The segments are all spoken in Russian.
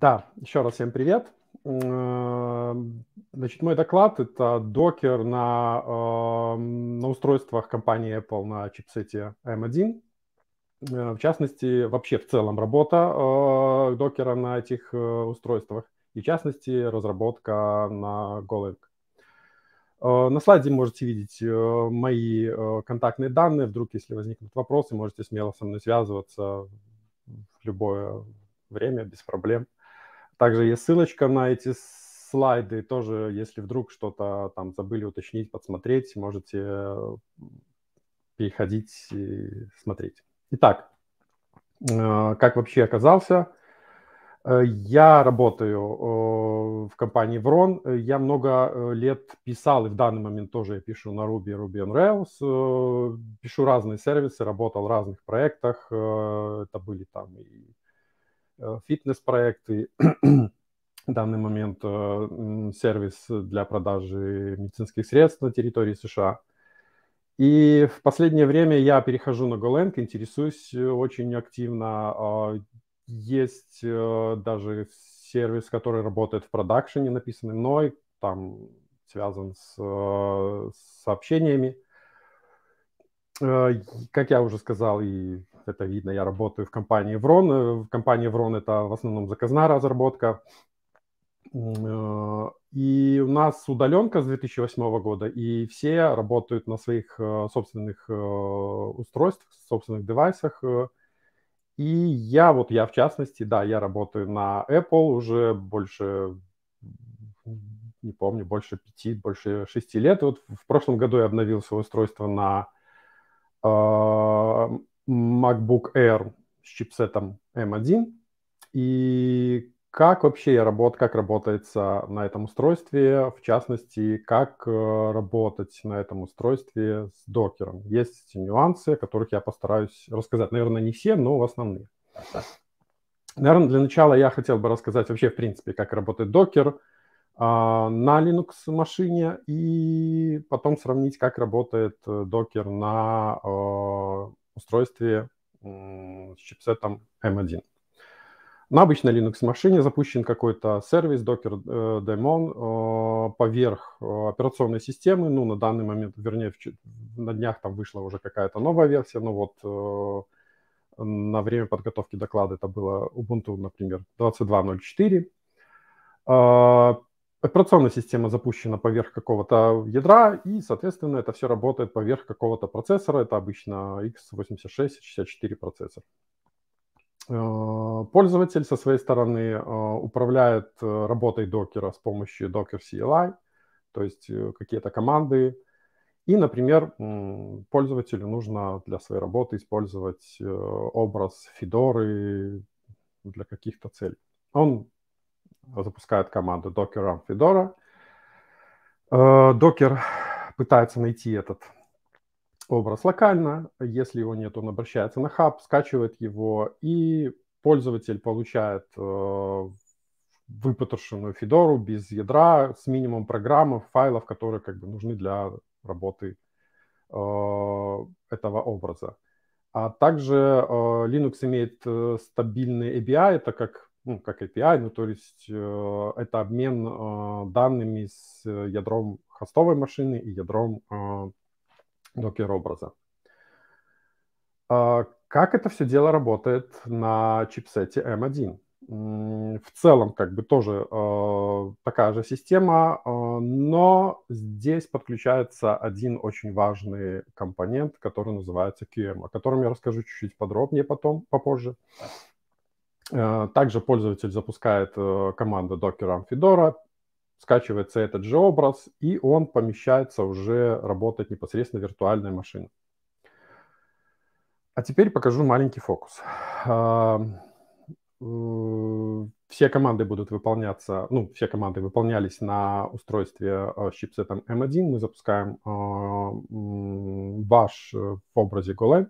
Да, еще раз всем привет. Э, значит, мой доклад – это докер на, эм, на устройствах компании Apple на чипсете M1. Эм э, в частности, вообще в целом работа э, докера на этих устройствах и, в частности, разработка на Golang. На слайде можете видеть мои контактные данные. Вдруг, если возникнут вопросы, можете смело со мной связываться в любое время без проблем. Также есть ссылочка на эти слайды. Тоже, если вдруг что-то там забыли уточнить, подсмотреть, можете э, переходить и смотреть. Итак, э, как вообще оказался? Э, я работаю в компании Врон. Я много лет писал, и в данный момент тоже я пишу на Ruby, Ruby on Rails. Пишу разные сервисы, работал в разных проектах. Это были там и Э, фитнес-проекты, в данный момент э, сервис для продажи медицинских средств на территории США. И в последнее время я перехожу на GoLang, интересуюсь э, очень активно. А, есть даже сервис, который работает в продакшене, написанный мной, там связан с сообщениями. Как я уже сказал, и это видно, я работаю в компании Врон. Э, в компании Врон это в основном заказная разработка. Э, и у нас удаленка с 2008 года, и все работают на своих э, собственных устройствах, собственных девайсах. И я, вот я в частности, да, я работаю на Apple уже больше, не помню, больше пяти, больше шести лет. Вот в прошлом году я обновил свое устройство на MacBook Air с чипсетом M1. И как вообще работ, как работается на этом устройстве, в частности, как э, работать на этом устройстве с докером. Есть нюансы, о которых я постараюсь рассказать. Наверное, не все, но основные. Наверное, для начала я хотел бы рассказать вообще, в принципе, как работает докер а, на Linux машине и потом сравнить, как работает э, докер на э, устройстве с чипсетом M1. Эм на обычной Linux-машине запущен какой-то сервис Docker э, Daemon э, поверх э, операционной системы. Ну, на данный момент, вернее, на днях там вышла уже какая-то новая версия, но ну, вот на время подготовки доклада это было Ubuntu, например, 22.04 операционная система запущена поверх какого-то ядра, и, соответственно, это все работает поверх какого-то процессора. Это обычно x86, 64 процессор. Э, пользователь со своей стороны э, управляет э, работой докера с помощью Docker CLI, то есть какие-то команды. И, например, пользователю нужно для своей работы использовать образ Fedora для каких-то целей. Он запускает команду docker run fedora. Э, docker пытается найти этот образ локально. Если его нет, он обращается на хаб, скачивает его, и пользователь получает э, выпотрошенную Федору без ядра, с минимум программов, файлов, которые как бы нужны для работы э, этого образа. А также э, Linux имеет э, стабильный ABI, это как ну, как API, ну, то есть э, это обмен э, данными с э, ядром хостовой машины и ядром э, докер-образа. Э, а, как это все дело работает на чипсете M1? В целом, как бы тоже э, такая же система, э, но здесь подключается один очень важный компонент, который называется QM, о котором я расскажу чуть-чуть подробнее потом, попозже. Э, также пользователь запускает э, команду Docker Amfidora, скачивается этот же образ, и он помещается уже работать непосредственно виртуальной машиной. А теперь покажу маленький фокус. Э, все команды будут выполняться, ну, все команды выполнялись на устройстве с чипсетом M1. Мы запускаем Bash в образе Golang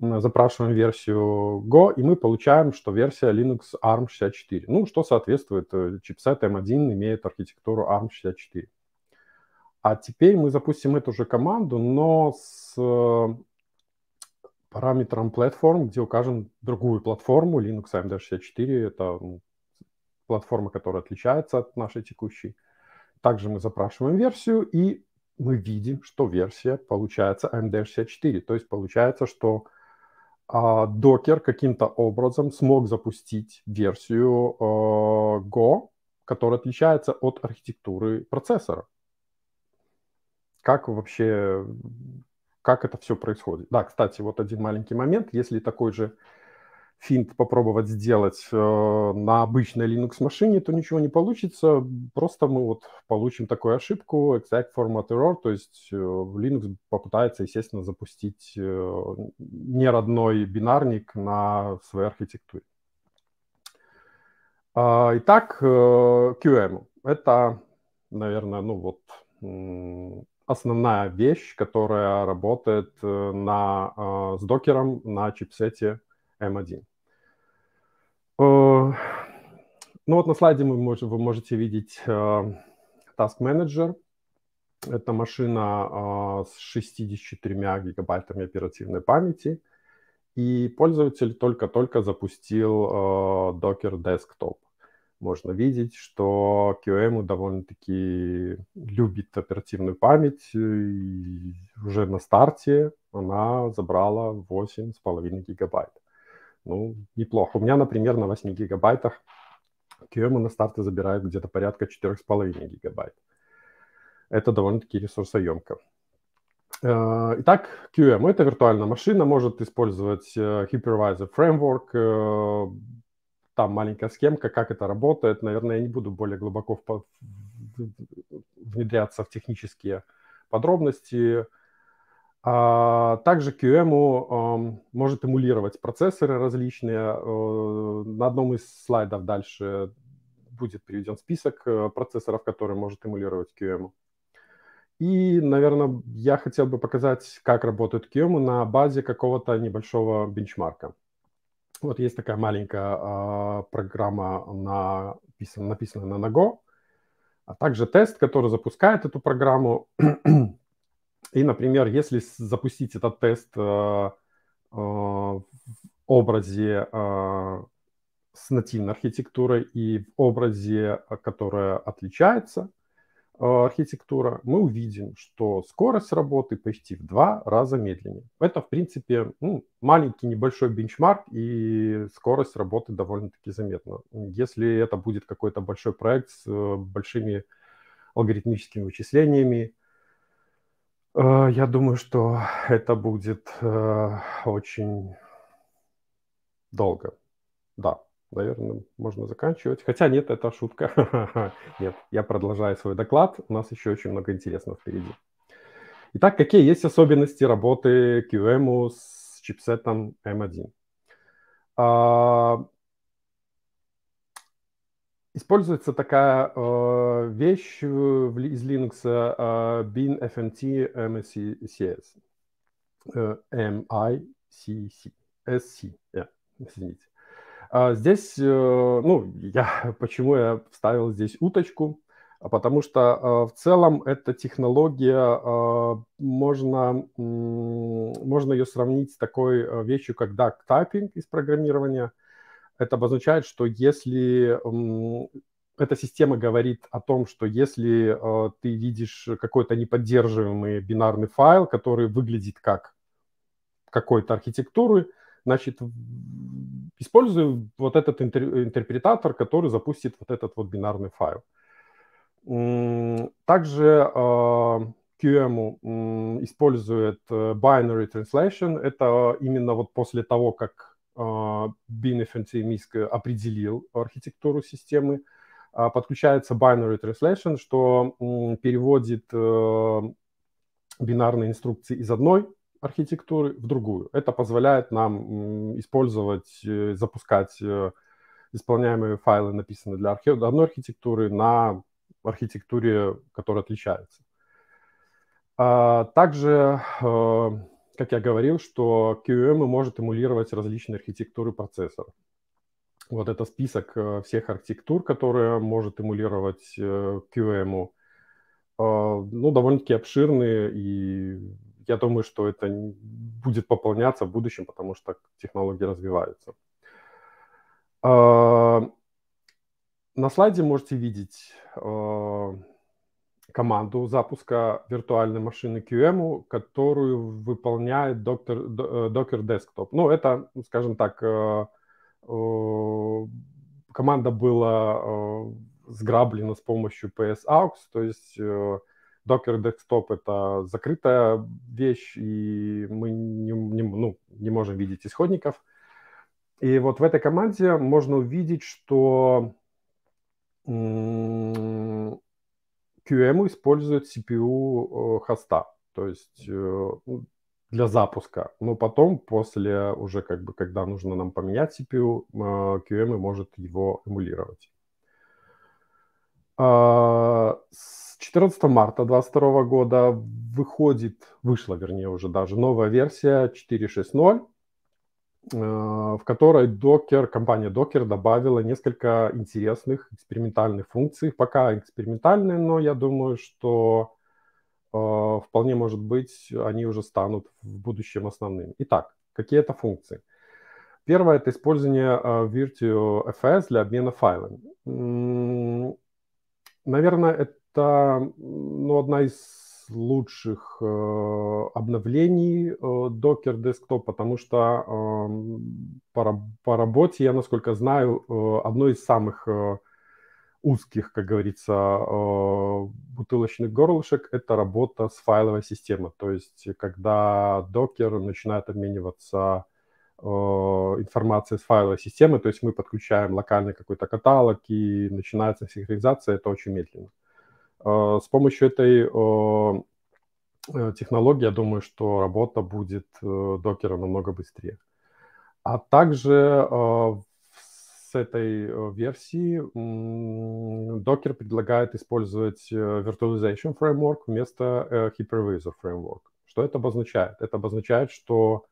запрашиваем версию Go, и мы получаем, что версия Linux ARM64. Ну, что соответствует, э, чипсет M1 эм имеет архитектуру ARM64. А теперь мы запустим эту же команду, но с э, параметром platform, где укажем другую платформу, Linux AMD64, это ну, платформа, которая отличается от нашей текущей. Также мы запрашиваем версию, и мы видим, что версия получается AMD64. То есть получается, что а Docker каким-то образом смог запустить версию э, Go, которая отличается от архитектуры процессора. Как вообще, как это все происходит? Да, кстати, вот один маленький момент. Если такой же финт попробовать сделать э, на обычной Linux-машине, то ничего не получится. Просто мы вот получим такую ошибку, exact format error, то есть э, Linux попытается, естественно, запустить э, не родной бинарник на своей архитектуре. А, итак, QM. Это, наверное, ну вот основная вещь, которая работает на, с докером на чипсете М1. Э, ну вот на слайде мы можем, вы можете видеть э, Task Manager. Это машина э, с 64 гигабайтами оперативной памяти. И пользователь только-только запустил Docker Desktop. Можно видеть, что QM довольно-таки любит оперативную память. И уже на старте она забрала 8,5 гигабайт. Ну, неплохо. У меня, например, на 8 гигабайтах QEMU на старте забирает где-то порядка 4,5 гигабайт. Это довольно-таки ресурсоемко. Э, итак, QEMU – это виртуальная машина, может использовать э, Hypervisor Framework, э, там маленькая схемка, как это работает. Наверное, я не буду более глубоко внедряться в технические подробности. А, также QEMU может эмулировать процессоры различные. Э, на одном из слайдов дальше будет приведен список э, процессоров, которые может эмулировать QEMU. И, наверное, я хотел бы показать, как работает QEMU на базе какого-то небольшого бенчмарка. Вот есть такая маленькая а, программа, на, написанная на Go, а также тест, который запускает эту программу. И, например, если запустить этот тест э, э, в образе э, с нативной архитектурой и в образе, которая отличается архитектура, мы увидим, что скорость работы почти в два раза медленнее. Это, в принципе, ну, маленький небольшой бенчмарк, и скорость работы довольно-таки заметна. Если это будет какой-то большой проект с большими алгоритмическими вычислениями, Э, я думаю, что это будет э, очень долго. Да, наверное, можно заканчивать. Хотя нет, это шутка. нет, я продолжаю свой доклад. У нас еще очень много интересного впереди. Итак, какие есть особенности работы QEMU с чипсетом M1? Используется такая э, вещь э, из Linux э, binfmt mscs. Э, MICC. SC. Yeah, извините. А здесь, э, ну, я, почему я вставил здесь уточку, потому что э, в целом эта технология, э, можно, можно ее сравнить с такой вещью, как duck typing из программирования, это обозначает, что если эта система говорит о том, что если э, ты видишь какой-то неподдерживаемый бинарный файл, который выглядит как какой-то архитектуры, значит, используй вот этот интер- интерпретатор, который запустит вот этот вот бинарный файл. Также э, QM использует э, binary translation. Это именно вот после того, как а, Бенефенти Миск определил архитектуру системы. А, подключается binary translation, что переводит э, бинарные инструкции из одной архитектуры в другую. Это позволяет нам использовать, э, запускать э, исполняемые файлы, написанные для одной архитектуры, на архитектуре, которая отличается. А, также как я говорил, что QEM может эмулировать различные архитектуры процессора. Вот это список э, всех архитектур, которые может эмулировать э, QEM. А, ну, довольно-таки обширные, и я думаю, что это будет пополняться в будущем, потому что технологии развиваются. А, на слайде можете видеть а, команду запуска виртуальной машины QM, которую выполняет доктор, э, Docker Desktop. Ну, это, скажем так, э, э, команда была сграблена с помощью PS AUX, то есть Docker Desktop — это закрытая вещь, и мы не, не, ну, не можем видеть исходников. И вот в этой команде можно увидеть, что м- QM использует CPU э, хоста, то есть э, ну, для запуска. Но потом, после уже как бы, когда нужно нам поменять CPU, э, QM может его эмулировать. А, с 14 марта 2022 года выходит, вышла вернее уже даже новая версия 4.6.0. Э, в которой Docker, компания Docker добавила несколько интересных экспериментальных функций. Пока экспериментальные, но я думаю, что э, вполне может быть они уже станут в будущем основными. Итак, какие это функции? Первое – это использование э, VirtueFS для обмена файлами. Наверное, это ну, одна из лучших э, обновлений э, Docker Desktop, потому что эм, по, по работе, я насколько знаю, э, одно из самых узких, как говорится, бутылочных горлышек – это работа с файловой системой. То есть, когда Docker начинает обмениваться информацией с файловой системы, то есть мы подключаем локальный какой-то каталог, и начинается синхронизация, это очень медленно. Uh, а, с помощью этой э, технологии, я думаю, что работа будет э, докера намного быстрее. А также а, с этой э, версии Docker предлагает использовать Virtualization Framework вместо Hypervisor Framework. Что это обозначает? Это обозначает, что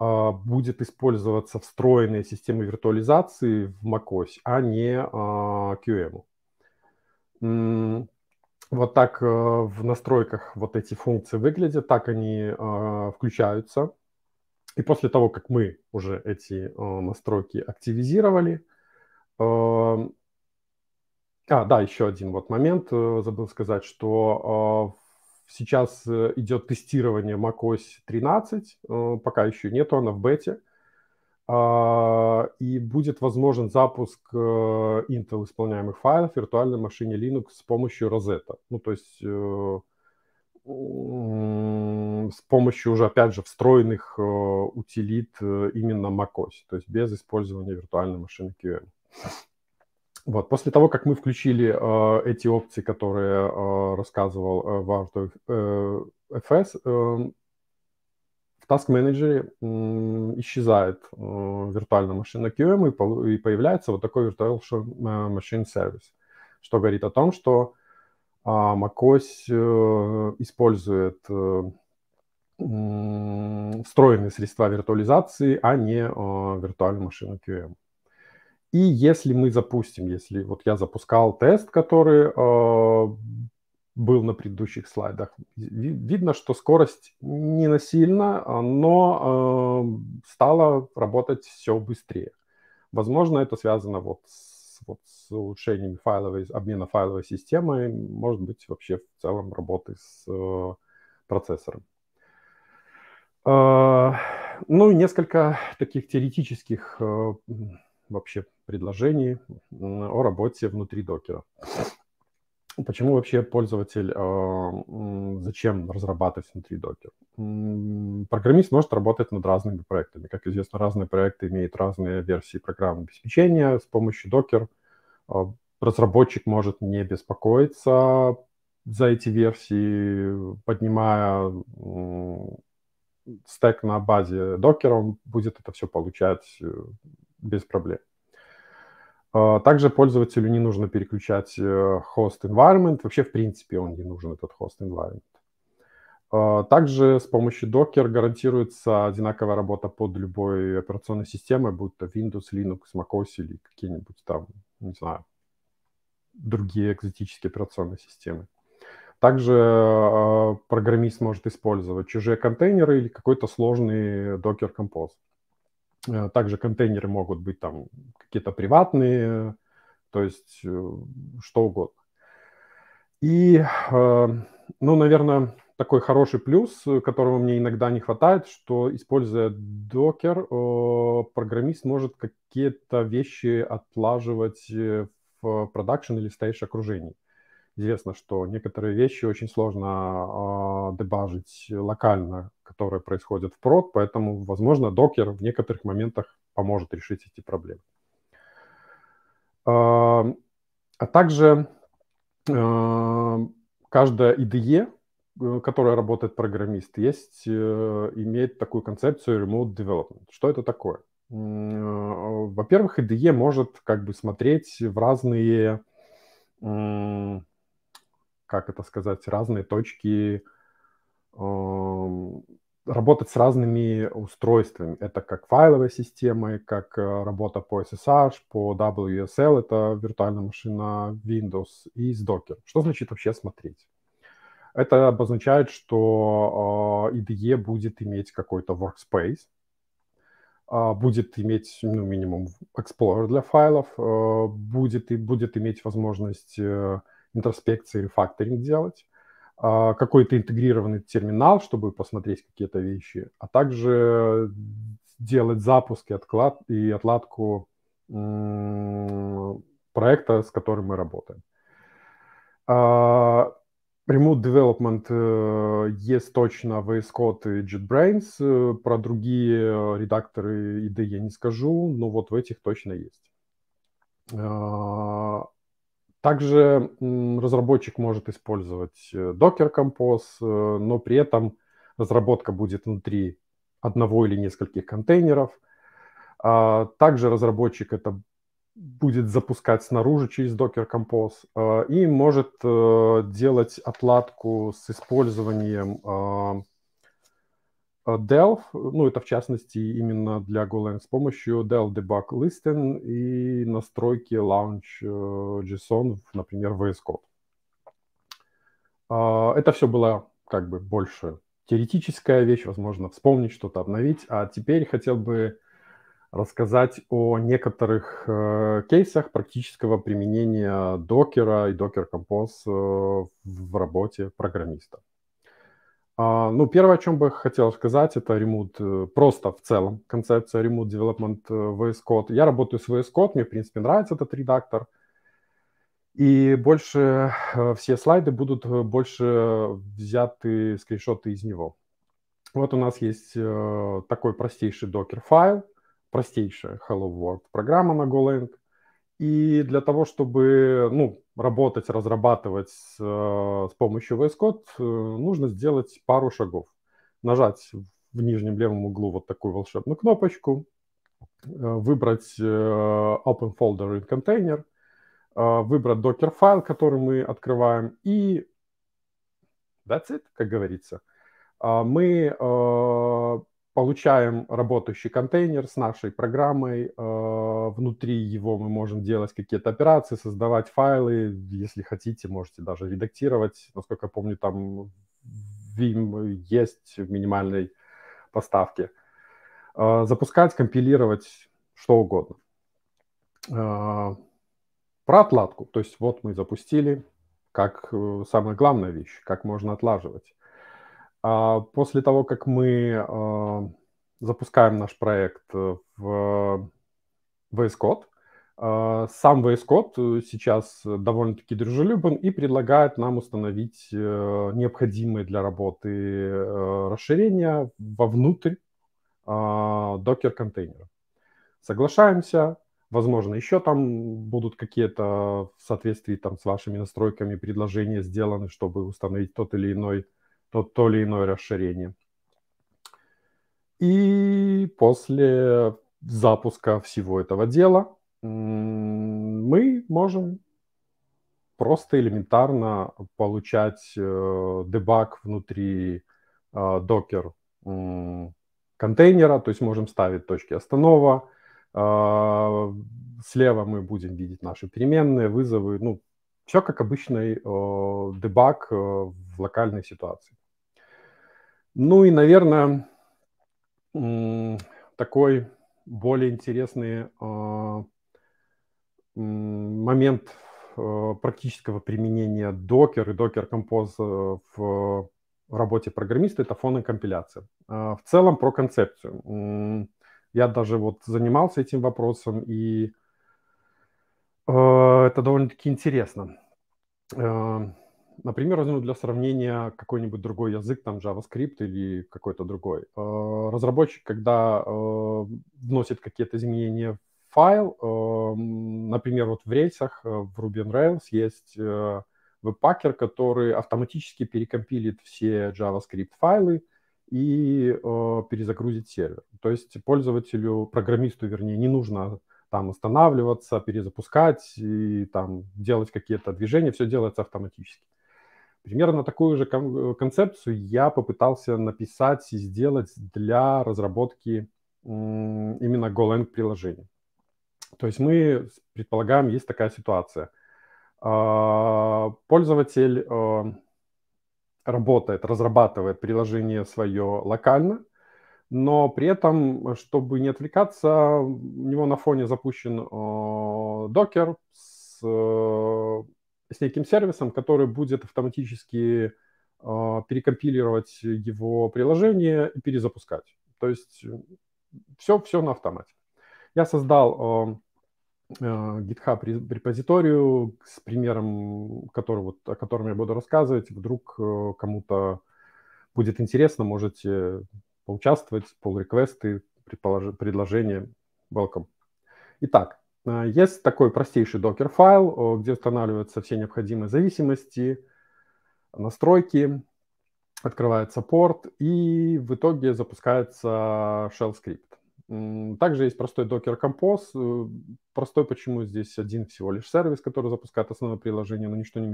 а, будет использоваться встроенная система виртуализации в macOS, а не QEMU. Вот так э, в настройках вот эти функции выглядят, так они э, включаются. И после того, как мы уже эти э, настройки активизировали, эм, а, да, еще один вот момент забыл сказать, что сейчас идет тестирование macOS 13, пока еще нету, она в бете. А, и будет возможен запуск э, Intel исполняемых файлов в виртуальной машине Linux с помощью Rosetta. Ну, то есть э, с помощью уже, опять же, встроенных э, утилит именно macOS, то есть без использования виртуальной машины QM. Вот, после того, как мы включили э, эти опции, которые э, рассказывал э, Варту э, FS, э, эм, в Task Manager исчезает э, виртуальная машина QM и появляется вот такой Virtual э, Machine Service, что говорит о том, что а, macOS э, использует встроенные средства виртуализации, а не виртуальную машину QM. И если мы запустим, если вот я запускал тест, который был на предыдущих слайдах. Видно, что скорость не насильна, но э, а, стала работать все быстрее. Возможно, это связано вот с, вот с улучшением файловой, обмена файловой системой, может быть, вообще в целом работы с э, процессором. Э, ну и несколько таких теоретических э, вообще предложений о работе внутри докера. Почему вообще пользователь, зачем разрабатывать внутри докер? Программист может работать над разными проектами. Как известно, разные проекты имеют разные версии программного обеспечения. С помощью докер а, разработчик может не беспокоиться за эти версии, поднимая стек на базе докера, он будет это все получать э, без проблем. А, также пользователю не нужно переключать host э, environment. Вообще, в принципе, он не нужен, этот host environment. А, также с помощью Docker гарантируется одинаковая работа под любой операционной системой, будь то Windows, Linux, macOS или какие-нибудь там, не знаю, другие экзотические операционные системы. Также а, программист может использовать чужие контейнеры или какой-то сложный Docker Compose. Э, также контейнеры могут быть там какие-то приватные, то есть э, что угодно. И, э, ну, наверное, такой хороший плюс, которого мне иногда не хватает, что, используя Docker, программист может какие-то вещи отлаживать в продакшн или в стоишь окружении. Известно, что некоторые вещи очень сложно а, дебажить локально которые происходят в прод, поэтому, возможно, докер в некоторых моментах поможет решить эти проблемы. А также каждая IDE, э, которая работает программист, есть, э, имеет такую концепцию remote development. Что это такое? Э, во-первых, IDE может как бы смотреть в разные, как это сказать, разные точки Эм, работать с разными устройствами. Это как файловые системы, как э, работа по SSH, по WSL, это виртуальная машина Windows и с Docker. Что значит вообще смотреть? Это обозначает, что э, IDE будет иметь какой-то workspace, а, будет иметь ну, минимум Explorer для файлов, э, будет, и будет иметь возможность интроспекции и рефакторинг делать, а, какой-то интегрированный терминал, чтобы посмотреть какие-то вещи, а также делать запуск и, отклад, и отладку проекта, с которым мы работаем. А, remote Development э, есть точно VS Code и JetBrains. Э, про другие редакторы IDE я не скажу, но вот в этих точно есть. А, также разработчик может использовать э, Docker Compose, э, но при этом разработка будет внутри одного или нескольких контейнеров. А, также разработчик это будет запускать снаружи через Docker Compose э, и может делать отладку с использованием а, а, Delph, ну это в частности именно для Golang с помощью Delph Debug Listen и настройки Launch э, JSON, например, в VS Code. А, это все было как бы больше теоретическая вещь, возможно, вспомнить что-то, обновить. А теперь хотел бы рассказать о некоторых э, кейсах практического применения докера и докер-композ э, в работе программиста. А, ну, первое, о чем бы хотел сказать, это Remote, э, просто в целом концепция Remote Development э, VS Code. Я работаю с VS Code, мне, в принципе, нравится этот редактор. И больше э, все слайды будут больше взяты скриншоты из него. Вот у нас есть такой простейший докер файл, простейшая Hello World программа на GoLand. И для того, чтобы ну, работать, разрабатывать с, э, с помощью VS Code, э, нужно сделать пару шагов. Нажать в нижнем левом углу вот такую волшебную кнопочку, э, выбрать Open Folder in Container, выбрать Docker файл, который мы открываем, и that's it, как говорится. А мы получаем работающий контейнер с нашей программой. Э, внутри его мы можем делать какие-то операции, создавать файлы. Если хотите, можете даже редактировать. Насколько я помню, там Vim есть в минимальной поставке. Э, запускать, компилировать что угодно. Э, про отладку. То есть вот мы запустили, как самая главная вещь, как можно отлаживать. А после того, как мы а, запускаем наш проект э, в VS Code, а, сам VS Code э, сейчас довольно-таки дружелюбен и предлагает нам установить э, необходимые для работы расширения вовнутрь докер-контейнера. Соглашаемся, возможно, еще там будут какие-то в соответствии там, с вашими настройками предложения сделаны, чтобы установить тот или иной то, то или иное расширение. И после запуска всего этого дела мы можем просто элементарно получать э, дебаг внутри э, докер контейнера, то есть можем ставить точки останова. Э, слева мы будем видеть наши переменные, вызовы, ну, все как обычный дебаг в локальной ситуации. Ну и, наверное, такой более интересный а, момент а, практического применения Docker и Docker Compose э, в работе программиста – это фоны компиляция. А, в целом про концепцию. Я даже вот занимался этим вопросом, и э, это довольно-таки интересно. Э, Например, возьму для сравнения какой-нибудь другой язык, там JavaScript или какой-то другой. Э, разработчик, когда э, вносит какие-то изменения в файл, эм, например, вот в рельсах э, в Ruby on Rails есть веб-пакер, который автоматически перекомпилит все JavaScript файлы и э, перезагрузит сервер. То есть пользователю, программисту, вернее, не нужно там останавливаться, перезапускать и там делать какие-то движения, все делается автоматически. Примерно такую же э, концепцию я попытался написать и сделать для разработки именно Golang приложения. То есть мы предполагаем, есть такая ситуация. А, пользователь э, работает, разрабатывает приложение свое локально, но при этом, чтобы не отвлекаться, у него на фоне запущен э, докер с с неким сервисом, который будет автоматически э, перекомпилировать его приложение и перезапускать. То есть все, э, все на автомате. Я создал э, э, GitHub репозиторию с примером, который, вот, о котором я буду рассказывать. Вдруг э, кому-то будет интересно, можете поучаствовать, пол реквесты, предложения. Welcome. Итак, а, есть такой простейший Docker файл, где устанавливаются все необходимые зависимости, настройки, открывается порт, и в итоге запускается shell скрипт. Также есть простой Docker Compose. Э, простой, почему здесь один всего лишь сервис, который запускает основное приложение, но ничто не,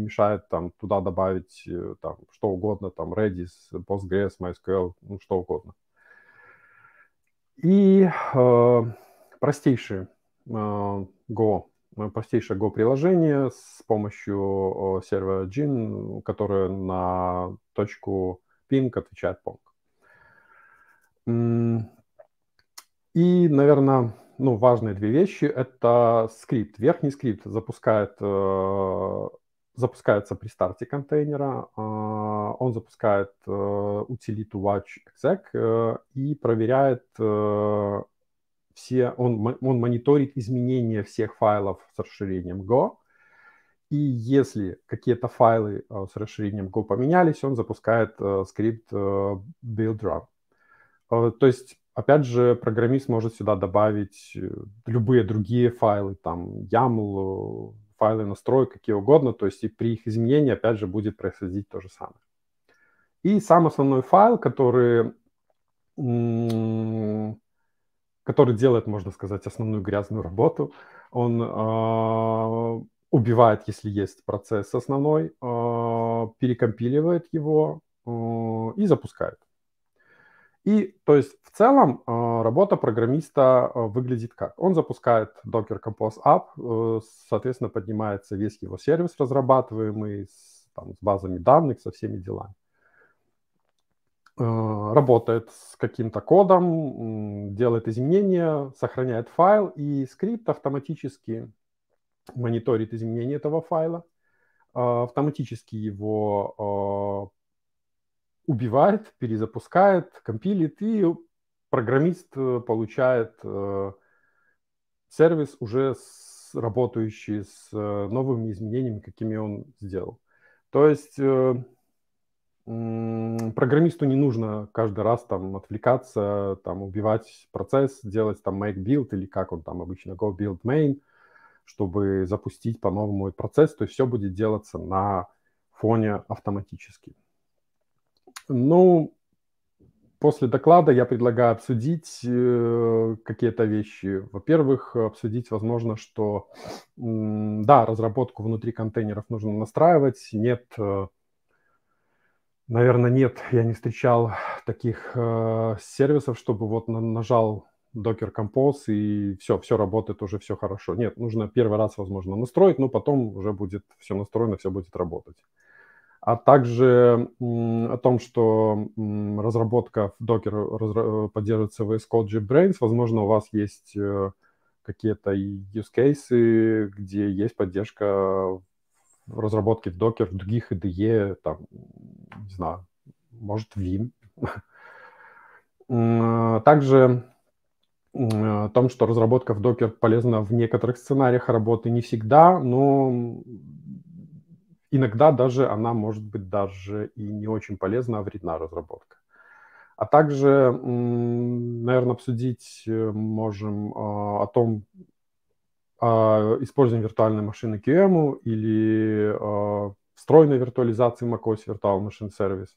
мешает там туда добавить э, там, что угодно, там Redis, Postgres, MySQL, ну что угодно. И э, простейшие а, Go, э, простейшее Go-приложение с помощью сервера Gin, которое на точку ping отвечает Pong. И, наверное, ну, важные две вещи. Это скрипт. Верхний скрипт запускает, э, запускается при старте контейнера. Э, он запускает э, утилиту watch exec э, и проверяет э, все, он, он мониторит изменения всех файлов с расширением Go. И если какие-то файлы э, с расширением Go поменялись, он запускает э, скрипт э, build run. То есть, опять же, программист может сюда добавить любые другие файлы, там YAML, файлы настроек, какие угодно. То есть и при их изменении, опять же, будет происходить то же самое. И сам основной файл, который который делает, можно сказать, основную грязную работу. Он а, убивает, если есть процесс основной, э, перекомпиливает его а, и запускает. И, то есть, в целом работа программиста выглядит как? Он запускает Docker Compose App, э, соответственно, поднимается весь его сервис разрабатываемый с, там, с базами данных, со всеми делами. Э, работает с каким-то кодом, делает изменения, сохраняет файл, и скрипт автоматически мониторит изменения этого файла, а, автоматически его а, убивает, перезапускает, компилит, и программист э, получает э, сервис уже с, работающий с новыми изменениями, какими он сделал. То есть программисту не нужно каждый раз там отвлекаться, там убивать процесс, делать там make build или как он там обычно go build main, чтобы запустить по-новому процесс. То есть все будет делаться на фоне автоматически. Ну, после доклада я предлагаю обсудить э, какие-то вещи. Во-первых, обсудить, возможно, что, э, да, разработку внутри контейнеров нужно настраивать, нет... Э, Наверное, нет, я не встречал таких э, сервисов, чтобы вот нажал Docker Compose и все, все работает уже, все хорошо. Нет, нужно первый раз, возможно, настроить, но потом уже будет все настроено, все будет работать. А также о том, что разработка в Docker э, поддерживается в VS Code JetBrains, возможно, у вас есть э, какие-то use cases, где есть поддержка в разработке в Docker, в других IDE, там, не знаю, может, в Vim. А, также а, о том, что разработка в Docker полезна в некоторых сценариях работы, не всегда, но иногда даже она может быть даже и не очень полезна, а вредна разработка. А также, наверное, обсудить э, можем а, о том, а, использование виртуальной машины QEMU или а, встроенной виртуализации macOS Virtual Machine Service.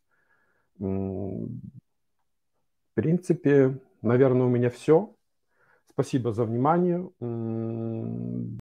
В принципе, наверное, у меня все. Спасибо за внимание.